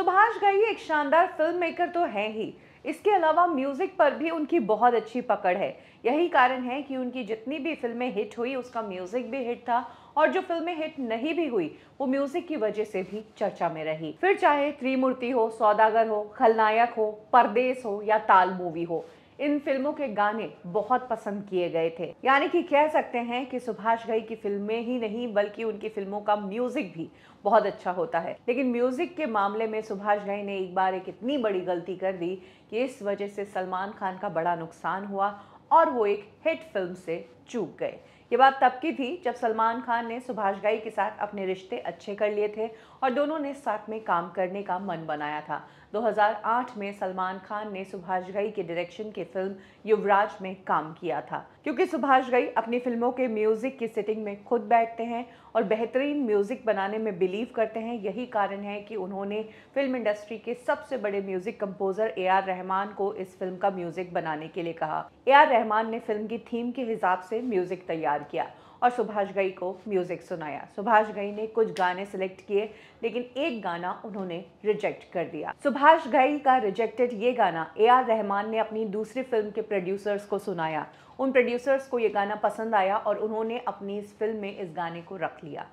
सुभाष घई एक शानदार film maker तो है ही इसके अलावा म्यूज़िक पर भी उनकी बहुत अच्छी पकड़ है यही कारण है कि उनकी जितनी भी फिल्में हिट हुई उसका म्यूज़िक भी हिट था और जो फिल्में हिट नहीं भी हुई वो म्यूज़िक की वजह से भी चर्चा में रही फिर चाहे त्रिमूर्ति हो सौदागर हो खलनायक हो परदेस हो या ताल मूवी हो इन फिल्मों के गाने बहुत पसंद किए गए थे यानी कि कह सकते हैं कि सुभाष घई की फिल्में ही नहीं बल्कि उनकी फिल्मों का म्यूजिक भी बहुत अच्छा होता है लेकिन म्यूजिक के मामले में सुभाष घई ने एक बार एक इतनी बड़ी गलती कर दी कि इस वजह से सलमान खान का बड़ा नुकसान हुआ और वो एक हिट फिल्म से चूक गए ये बात तब की थी जब सलमान खान ने सुभाष गाई के साथ अपने रिश्ते अच्छे कर लिए थे और दोनों ने साथ में काम करने का मन बनाया था 2008 में सलमान खान ने सुभाष गई के डायरेक्शन के फिल्म युवराज में काम किया था क्योंकि सुभाष गई अपनी फिल्मों के म्यूज़िक की सिटिंग में खुद बैठते हैं और बेहतरीन म्यूज़िक बनाने में बिलीव करते हैं यही कारण है कि उन्होंने फिल्म इंडस्ट्री के सबसे बड़े music composer A R Rahman को इस फिल्म का म्यूज़िक बनाने के लिए कहा ए आर रहमान ने फिल्म की थीम के हिसाब से म्यूज़िक तैयार पार किया और सुभाष गई को म्यूज़िक सुनाया सुभाष गई ने कुछ गाने सेलेक्ट किए लेकिन एक गाना उन्होंने रिजेक्ट कर दिया सुभाष गई का रिजेक्टेड ये गाना ए आर रहमान ने अपनी दूसरी फिल्म के प्रोड्यूसर्स को सुनाया उन प्रोड्यूसर्स को ये गाना पसंद आया और उन्होंने अपनी इस फिल्म में इस गाने को रख लिया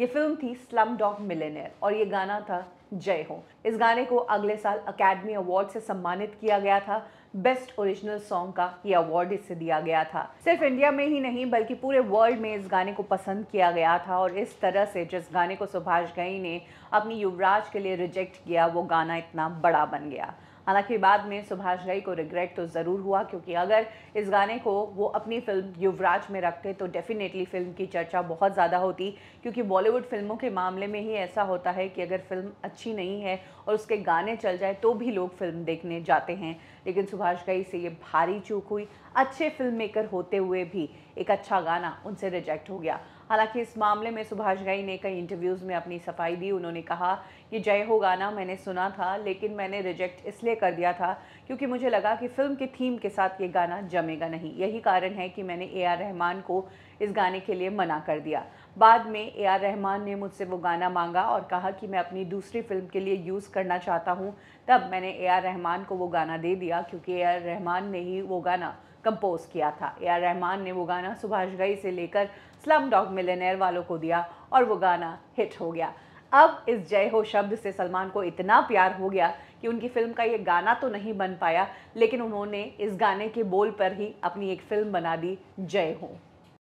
ये फिल्म थी स्लम डॉग मिलेनियर और ये गाना था जय हो इस गाने को अगले साल अकेडमी अवार्ड से सम्मानित किया गया था बेस्ट ओरिजिनल सॉन्ग का ये अवार्ड इससे दिया गया था सिर्फ इंडिया में ही नहीं बल्कि पूरे वर्ल्ड में इस गाने को पसंद किया गया था और इस तरह से जिस गाने को सुभाष घई ने अपनी युवराज के लिए रिजेक्ट किया वो गाना इतना बड़ा बन गया हालांकि बाद में सुभाष घई को रिग्रेट तो ज़रूर हुआ क्योंकि अगर इस गाने को वो अपनी फिल्म युवराज में रखते तो डेफिनेटली फिल्म की चर्चा बहुत ज़्यादा होती क्योंकि बॉलीवुड फिल्मों के मामले में ही ऐसा होता है कि अगर फिल्म अच्छी नहीं है और उसके गाने चल जाए तो भी लोग फिल्म देखने जाते हैं लेकिन सुभाष घई से ये भारी चूक हुई अच्छे फिल्म मेकर होते हुए भी एक अच्छा गाना उनसे रिजेक्ट हो गया हालांकि इस मामले में सुभाष घई ने कई इंटरव्यूज़ में अपनी सफाई दी उन्होंने कहा कि जय हो गाना मैंने सुना था लेकिन मैंने रिजेक्ट इसलिए इसलिए कर दिया था क्योंकि मुझे लगा कि फ़िल्म की थीम के साथ ये गाना जमेगा नहीं यही कारण है कि मैंने ए आर रहमान को इस गाने के लिए मना कर दिया बाद में ए आर रहमान ने मुझसे वो गाना मांगा और कहा कि मैं अपनी दूसरी फिल्म के लिए यूज़ करना चाहता हूँ तब मैंने ए आर रहमान को वो गाना दे दिया क्योंकि ए आर रहमान ने ही वो गाना कंपोज़ किया था ए आर रहमान ने वो गाना सुभाष गई से लेकर स्लम डॉग मिलेनर वालों को दिया और वो गाना हिट हो गया अब इस जय हो शब्द से सलमान को इतना प्यार हो गया कि उनकी फिल्म का ये गाना तो नहीं बन पाया लेकिन उन्होंने इस गाने के बोल पर ही अपनी एक फिल्म बना दी जय हो